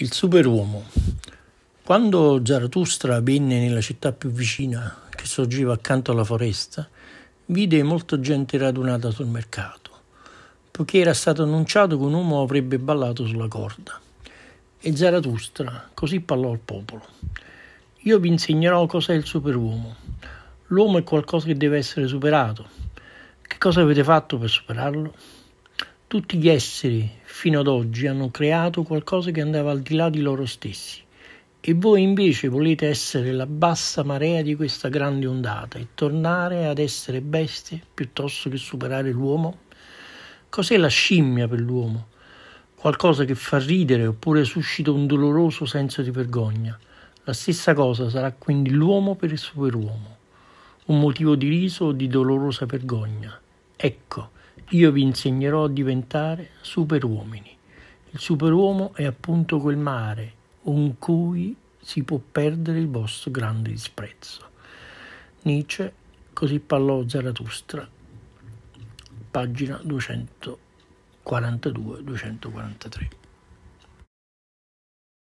Il superuomo. Quando Zarathustra venne nella città più vicina, che sorgeva accanto alla foresta, vide molta gente radunata sul mercato, poiché era stato annunciato che un uomo avrebbe ballato sulla corda. E Zarathustra così parlò al popolo. Io vi insegnerò cos'è il superuomo. L'uomo è qualcosa che deve essere superato. Che cosa avete fatto per superarlo? Tutti gli esseri, fino ad oggi, hanno creato qualcosa che andava al di là di loro stessi. E voi invece volete essere la bassa marea di questa grande ondata e tornare ad essere bestie piuttosto che superare l'uomo? Cos'è la scimmia per l'uomo? Qualcosa che fa ridere oppure suscita un doloroso senso di vergogna. La stessa cosa sarà quindi l'uomo per il superuomo, un motivo di riso o di dolorosa vergogna. Ecco, io vi insegnerò a diventare superuomini. Il superuomo è appunto quel mare in cui si può perdere il vostro grande disprezzo. Nietzsche, così parlò Zarathustra, pagina 242-243.